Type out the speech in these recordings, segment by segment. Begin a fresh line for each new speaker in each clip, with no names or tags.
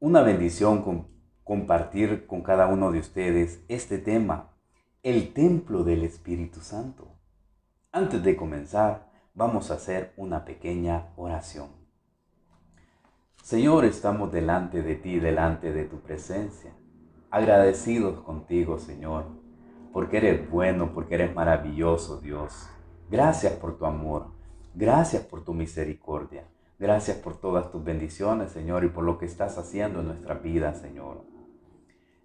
una bendición compartir con cada uno de ustedes este tema, el templo del Espíritu Santo. Antes de comenzar, vamos a hacer una pequeña oración. Señor, estamos delante de ti, delante de tu presencia, agradecidos contigo, Señor, porque eres bueno, porque eres maravilloso, Dios. Gracias por tu amor, gracias por tu misericordia. Gracias por todas tus bendiciones, Señor, y por lo que estás haciendo en nuestra vida, Señor.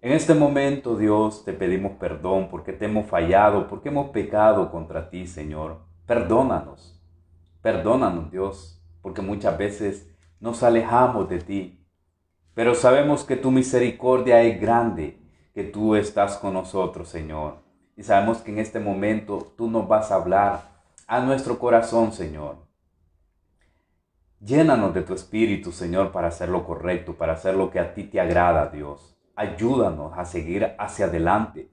En este momento, Dios, te pedimos perdón porque te hemos fallado, porque hemos pecado contra ti, Señor. Perdónanos. Perdónanos, Dios, porque muchas veces nos alejamos de ti. Pero sabemos que tu misericordia es grande, que tú estás con nosotros, Señor. Y sabemos que en este momento tú nos vas a hablar a nuestro corazón, Señor. Llénanos de tu Espíritu, Señor, para hacer lo correcto, para hacer lo que a ti te agrada, Dios. Ayúdanos a seguir hacia adelante,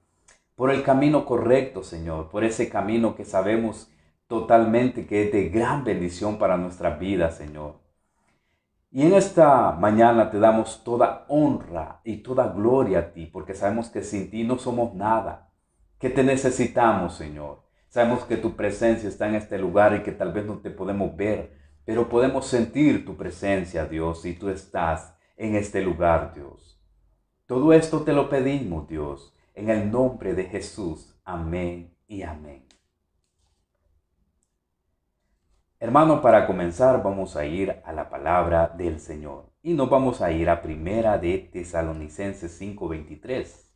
por el camino correcto, Señor, por ese camino que sabemos totalmente que es de gran bendición para nuestra vida, Señor. Y en esta mañana te damos toda honra y toda gloria a ti, porque sabemos que sin ti no somos nada, que te necesitamos, Señor. Sabemos que tu presencia está en este lugar y que tal vez no te podemos ver, pero podemos sentir tu presencia, Dios, si tú estás en este lugar, Dios. Todo esto te lo pedimos, Dios, en el nombre de Jesús. Amén y amén. Hermano, para comenzar vamos a ir a la palabra del Señor y nos vamos a ir a primera de Tesalonicenses 5:23.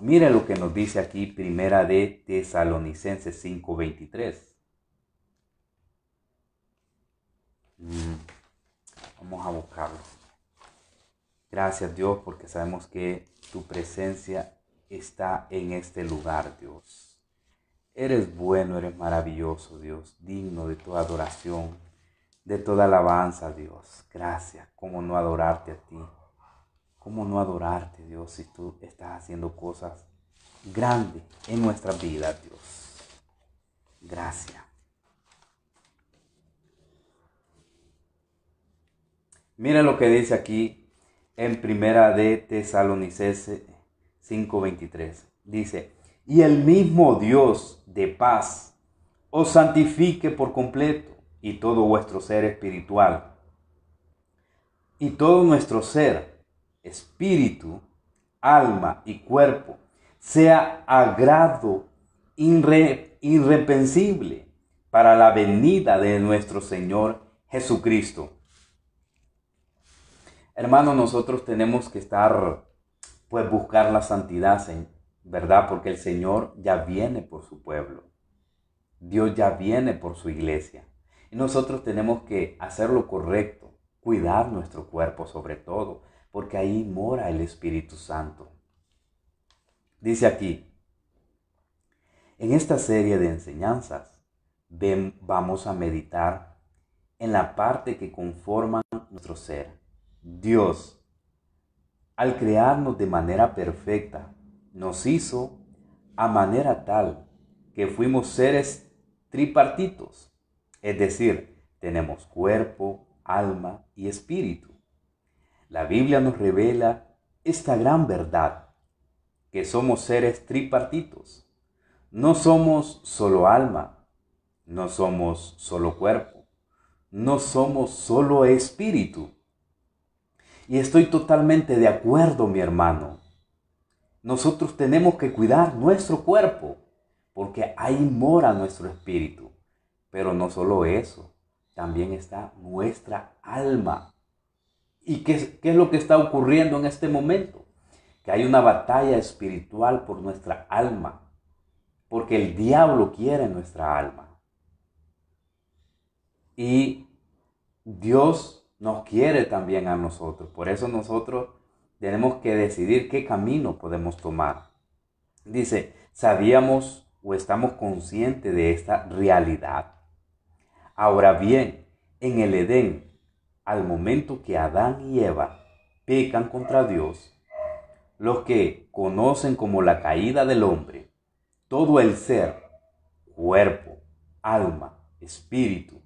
Mira lo que nos dice aquí primera de Tesalonicenses 5:23. Vamos a buscarlo. Gracias Dios porque sabemos que tu presencia está en este lugar, Dios. Eres bueno, eres maravilloso, Dios, digno de toda adoración, de toda alabanza, Dios. Gracias. ¿Cómo no adorarte a ti? ¿Cómo no adorarte, Dios, si tú estás haciendo cosas grandes en nuestra vida Dios? Gracias. Mira lo que dice aquí en Primera de Tesalonicenses 5:23. Dice, "Y el mismo Dios de paz os santifique por completo y todo vuestro ser espiritual y todo nuestro ser, espíritu, alma y cuerpo, sea agrado irreprensible irrepensible para la venida de nuestro Señor Jesucristo." Hermano, nosotros tenemos que estar, pues buscar la santidad, ¿verdad? Porque el Señor ya viene por su pueblo. Dios ya viene por su iglesia. Y nosotros tenemos que hacer lo correcto, cuidar nuestro cuerpo sobre todo, porque ahí mora el Espíritu Santo. Dice aquí, en esta serie de enseñanzas ven, vamos a meditar en la parte que conforma nuestro ser Dios, al crearnos de manera perfecta, nos hizo a manera tal que fuimos seres tripartitos, es decir, tenemos cuerpo, alma y espíritu. La Biblia nos revela esta gran verdad, que somos seres tripartitos. No somos solo alma, no somos solo cuerpo, no somos solo espíritu. Y estoy totalmente de acuerdo, mi hermano. Nosotros tenemos que cuidar nuestro cuerpo, porque ahí mora nuestro espíritu. Pero no solo eso, también está nuestra alma. ¿Y qué, qué es lo que está ocurriendo en este momento? Que hay una batalla espiritual por nuestra alma, porque el diablo quiere nuestra alma. Y Dios nos quiere también a nosotros. Por eso nosotros tenemos que decidir qué camino podemos tomar. Dice, sabíamos o estamos conscientes de esta realidad. Ahora bien, en el Edén, al momento que Adán y Eva pecan contra Dios, los que conocen como la caída del hombre, todo el ser, cuerpo, alma, espíritu,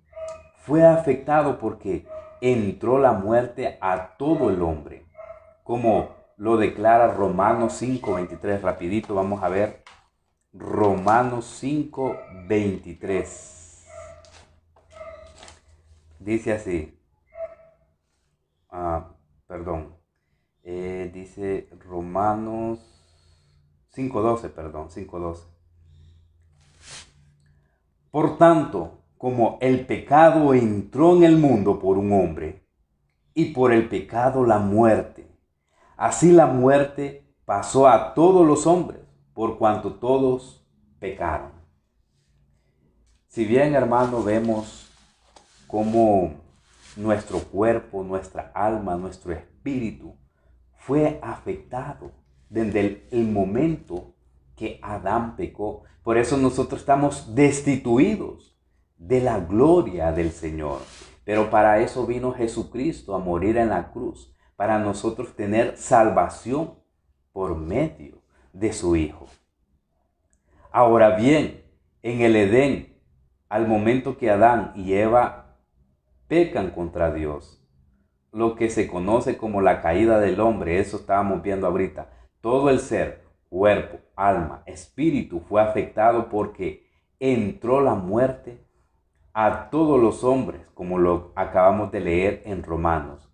fue afectado porque entró la muerte a todo el hombre, como lo declara Romanos 5.23. Rapidito vamos a ver. Romanos 5.23. Dice así. Ah, perdón. Eh, dice Romanos 5.12, perdón, 5.12. Por tanto, como el pecado entró en el mundo por un hombre, y por el pecado la muerte. Así la muerte pasó a todos los hombres, por cuanto todos pecaron. Si bien, hermano, vemos cómo nuestro cuerpo, nuestra alma, nuestro espíritu fue afectado desde el, momento que Adán pecó. Por eso nosotros estamos destituidos de la gloria del Señor. Pero para eso vino Jesucristo a morir en la cruz, para nosotros tener salvación por medio de su Hijo. Ahora bien, en el Edén, al momento que Adán y Eva pecan contra Dios, lo que se conoce como la caída del hombre, eso estábamos viendo ahorita, todo el ser, cuerpo, alma, espíritu fue afectado porque entró la muerte a todos los hombres, como lo acabamos de leer en Romanos.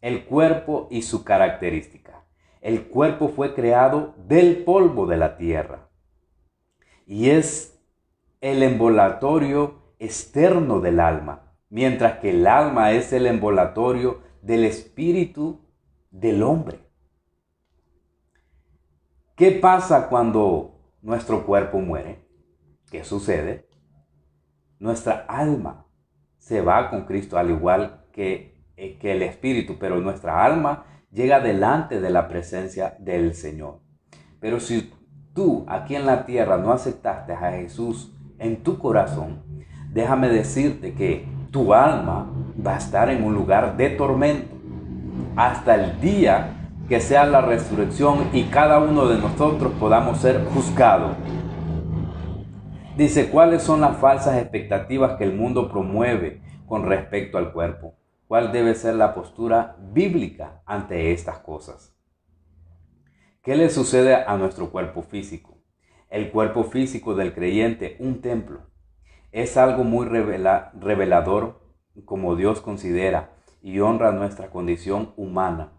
El cuerpo y su característica. El cuerpo fue creado del polvo de la tierra y es el embolatorio externo del alma, mientras que el alma es el embolatorio del espíritu del hombre. ¿Qué pasa cuando nuestro cuerpo muere? ¿Qué sucede? nuestra alma se va con Cristo al igual que, eh, que el espíritu, pero nuestra alma llega delante de la presencia del Señor. Pero si tú aquí en la tierra no aceptaste a Jesús en tu corazón, déjame decirte que tu alma va a estar en un lugar de tormento hasta el día que sea la resurrección y cada uno de nosotros podamos ser juzgados. Dice, ¿cuáles son las falsas expectativas que el mundo promueve con respecto al cuerpo? ¿Cuál debe ser la postura bíblica ante estas cosas? ¿Qué le sucede a nuestro cuerpo físico? El cuerpo físico del creyente, un templo, es algo muy revelador como Dios considera y honra nuestra condición humana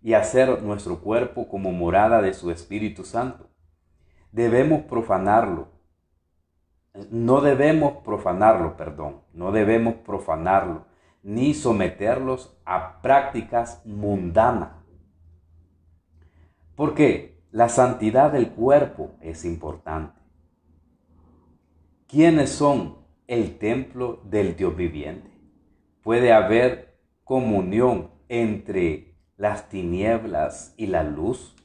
y hacer nuestro cuerpo como morada de su Espíritu Santo. Debemos profanarlo no debemos profanarlo, perdón, no debemos profanarlo, ni someterlos a prácticas mundanas. Porque la santidad del cuerpo es importante. ¿Quiénes son el templo del Dios viviente? Puede haber comunión entre las tinieblas y la luz.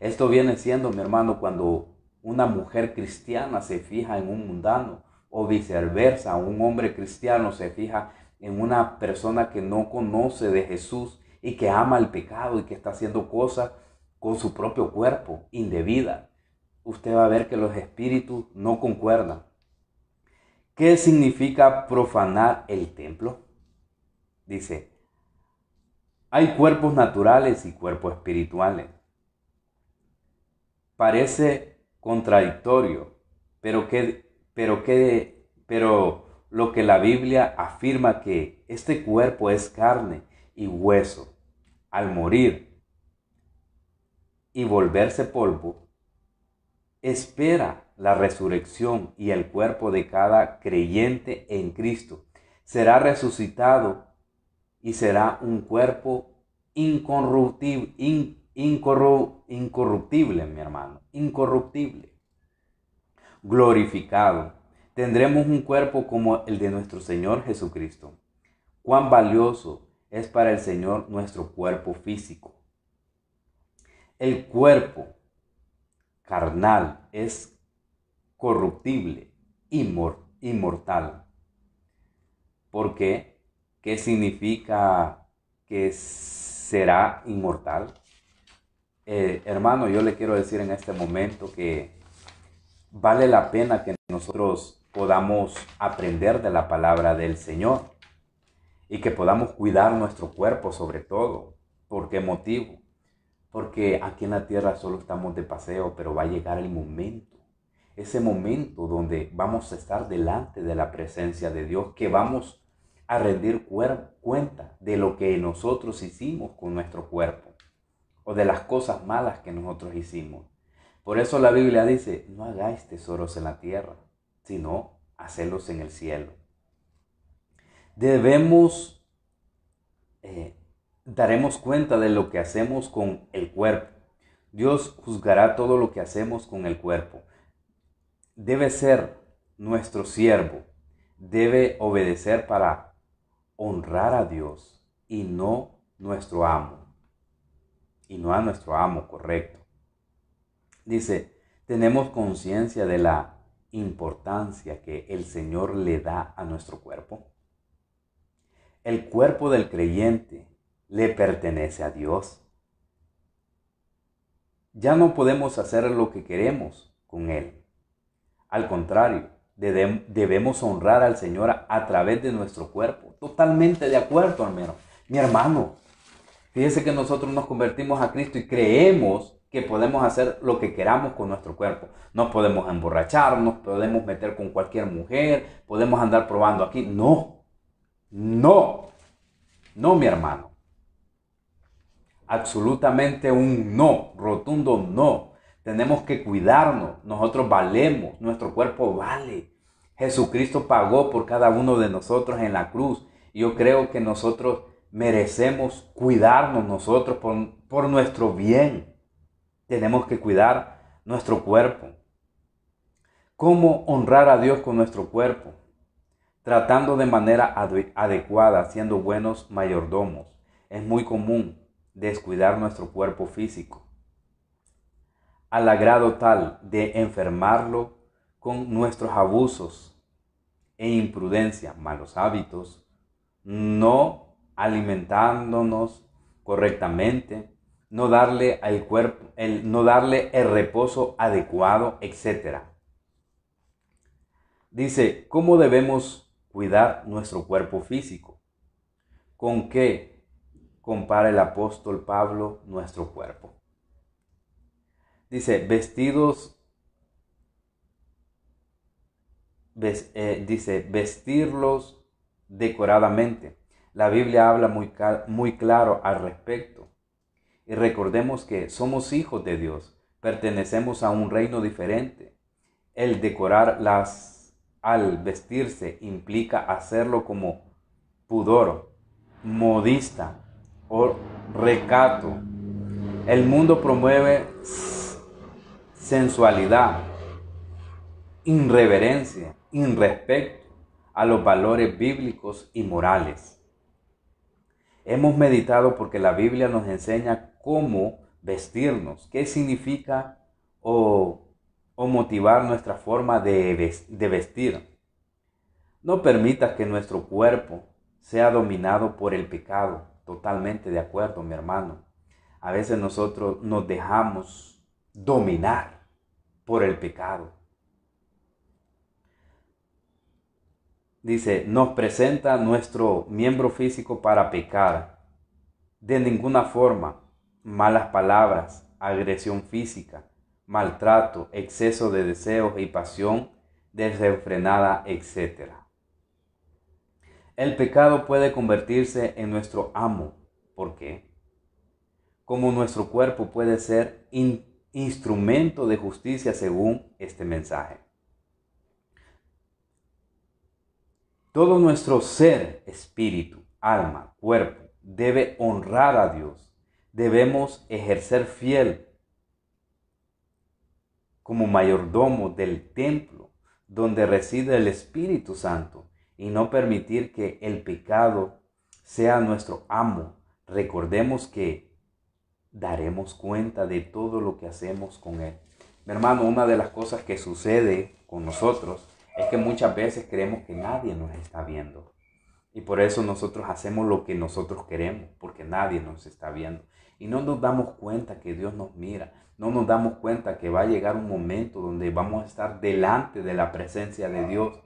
Esto viene siendo, mi hermano, cuando una mujer cristiana se fija en un mundano o viceversa, un hombre cristiano se fija en una persona que no conoce de Jesús y que ama el pecado y que está haciendo cosas con su propio cuerpo indebida. Usted va a ver que los espíritus no concuerdan. ¿Qué significa profanar el templo? Dice, hay cuerpos naturales y cuerpos espirituales. Parece contradictorio, pero que, pero que, pero lo que la Biblia afirma que este cuerpo es carne y hueso, al morir y volverse polvo, espera la resurrección y el cuerpo de cada creyente en Cristo. Será resucitado y será un cuerpo incorruptible, incorruptible, mi hermano, incorruptible, glorificado. Tendremos un cuerpo como el de nuestro Señor Jesucristo. Cuán valioso es para el Señor nuestro cuerpo físico. El cuerpo carnal es corruptible, inmortal. ¿Por qué? ¿Qué significa que será inmortal? Eh, hermano, yo le quiero decir en este momento que vale la pena que nosotros podamos aprender de la palabra del Señor y que podamos cuidar nuestro cuerpo sobre todo. ¿Por qué motivo? Porque aquí en la tierra solo estamos de paseo, pero va a llegar el momento, ese momento donde vamos a estar delante de la presencia de Dios, que vamos a rendir cuenta de lo que nosotros hicimos con nuestro cuerpo o de las cosas malas que nosotros hicimos. Por eso la Biblia dice, no hagáis tesoros en la tierra, sino hacedlos en el cielo. Debemos, eh, daremos cuenta de lo que hacemos con el cuerpo. Dios juzgará todo lo que hacemos con el cuerpo. Debe ser nuestro siervo, debe obedecer para honrar a Dios y no nuestro amo y no a nuestro amo correcto. Dice, tenemos conciencia de la importancia que el Señor le da a nuestro cuerpo. El cuerpo del creyente le pertenece a Dios. Ya no podemos hacer lo que queremos con Él. Al contrario, debemos honrar al Señor a través de nuestro cuerpo. Totalmente de acuerdo, hermano. Mi hermano, Fíjense que nosotros nos convertimos a Cristo y creemos que podemos hacer lo que queramos con nuestro cuerpo. No podemos emborracharnos, podemos meter con cualquier mujer, podemos andar probando aquí. No, no, no, mi hermano. Absolutamente un no, rotundo no. Tenemos que cuidarnos, nosotros valemos, nuestro cuerpo vale. Jesucristo pagó por cada uno de nosotros en la cruz. Yo creo que nosotros merecemos cuidarnos nosotros por, nuestro bien. Tenemos que cuidar nuestro cuerpo. ¿Cómo honrar a Dios con nuestro cuerpo? Tratando de manera adecuada, siendo buenos mayordomos. Es muy común descuidar nuestro cuerpo físico al agrado tal de enfermarlo con nuestros abusos e imprudencia, malos hábitos, no alimentándonos correctamente, no darle al cuerpo, el, no darle el reposo adecuado, etc. Dice, ¿cómo debemos cuidar nuestro cuerpo físico? ¿Con qué compara el apóstol Pablo nuestro cuerpo? Dice, vestidos, eh, dice, vestirlos decoradamente la Biblia habla muy, claro al respecto. Y recordemos que somos hijos de Dios, pertenecemos a un reino diferente. El decorar al vestirse implica hacerlo como pudor, modista o recato. El mundo promueve sensualidad, irreverencia, irrespecto a los valores bíblicos y morales. Hemos meditado porque la Biblia nos enseña cómo vestirnos, qué significa o, motivar nuestra forma de, de vestir. No permitas que nuestro cuerpo sea dominado por el pecado. Totalmente de acuerdo, mi hermano. A veces nosotros nos dejamos dominar por el pecado. dice, nos presenta nuestro miembro físico para pecar. De ninguna forma, malas palabras, agresión física, maltrato, exceso de deseos y pasión desenfrenada, etc. El pecado puede convertirse en nuestro amo. ¿Por qué? Como nuestro cuerpo puede ser instrumento de justicia según este mensaje. Todo nuestro ser, espíritu, alma, cuerpo, debe honrar a Dios. Debemos ejercer fiel como mayordomo del templo donde reside el Espíritu Santo y no permitir que el pecado sea nuestro amo. Recordemos que daremos cuenta de todo lo que hacemos con Él. Mi hermano, una de las cosas que sucede con nosotros es que muchas veces creemos que nadie nos está viendo. Y por eso nosotros hacemos lo que nosotros queremos, porque nadie nos está viendo. Y no nos damos cuenta que Dios nos mira. No nos damos cuenta que va a llegar un momento donde vamos a estar delante de la presencia de Dios.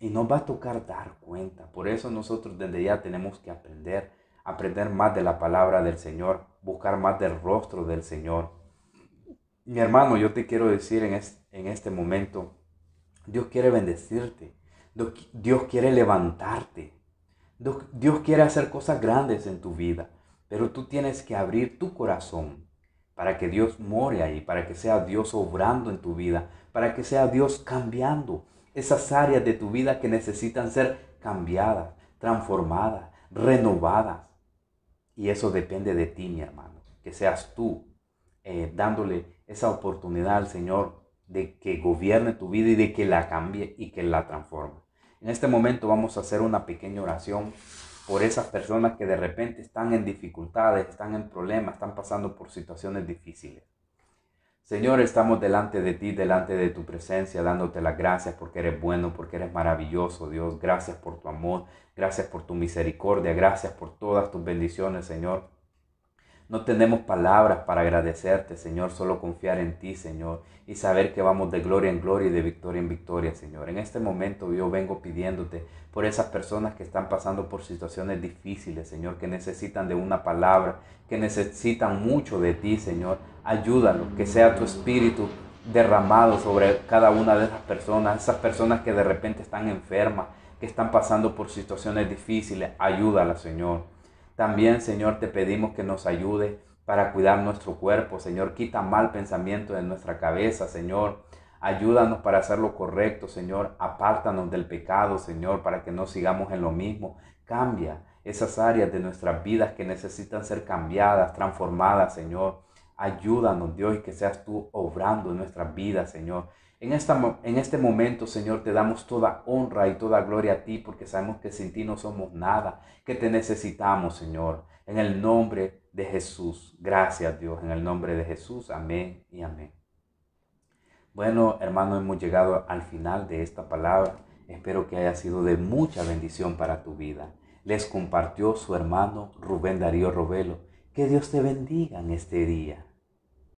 Y nos va a tocar dar cuenta. Por eso nosotros desde ya tenemos que aprender. Aprender más de la palabra del Señor. Buscar más del rostro del Señor. Mi hermano, yo te quiero decir en este, en este momento Dios quiere bendecirte. Dios quiere levantarte. Dios quiere hacer cosas grandes en tu vida. Pero tú tienes que abrir tu corazón para que Dios more ahí, para que sea Dios obrando en tu vida, para que sea Dios cambiando esas áreas de tu vida que necesitan ser cambiadas, transformadas, renovadas. Y eso depende de ti, mi hermano, que seas tú eh, dándole esa oportunidad al Señor de que gobierne tu vida y de que la cambie y que la transforme. En este momento vamos a hacer una pequeña oración por esas personas que de repente están en dificultades, están en problemas, están pasando por situaciones difíciles. Señor, estamos delante de ti, delante de tu presencia, dándote las gracias porque eres bueno, porque eres maravilloso, Dios. Gracias por tu amor, gracias por tu misericordia, gracias por todas tus bendiciones, Señor. No tenemos palabras para agradecerte, Señor, solo confiar en ti, Señor, y saber que vamos de gloria en gloria y de victoria en victoria, Señor. En este momento yo vengo pidiéndote por esas personas que están pasando por situaciones difíciles, Señor, que necesitan de una palabra, que necesitan mucho de ti, Señor. Ayúdalo, que sea tu espíritu derramado sobre cada una de esas personas, esas personas que de repente están enfermas, que están pasando por situaciones difíciles. Ayúdala, Señor. También, Señor, te pedimos que nos ayude para cuidar nuestro cuerpo, Señor. Quita mal pensamiento de nuestra cabeza, Señor. Ayúdanos para hacer lo correcto, Señor. Apártanos del pecado, Señor, para que no sigamos en lo mismo. Cambia esas áreas de nuestras vidas que necesitan ser cambiadas, transformadas, Señor. Ayúdanos, Dios, y que seas tú obrando en nuestra vida Señor. En, esta, en este momento, Señor, te damos toda honra y toda gloria a ti, porque sabemos que sin ti no somos nada, que te necesitamos, Señor. En el nombre de Jesús. Gracias, Dios, en el nombre de Jesús. Amén y amén. Bueno, hermano, hemos llegado al final de esta palabra. Espero que haya sido de mucha bendición para tu vida. Les compartió su hermano Rubén Darío Robelo. Que Dios te bendiga en este día.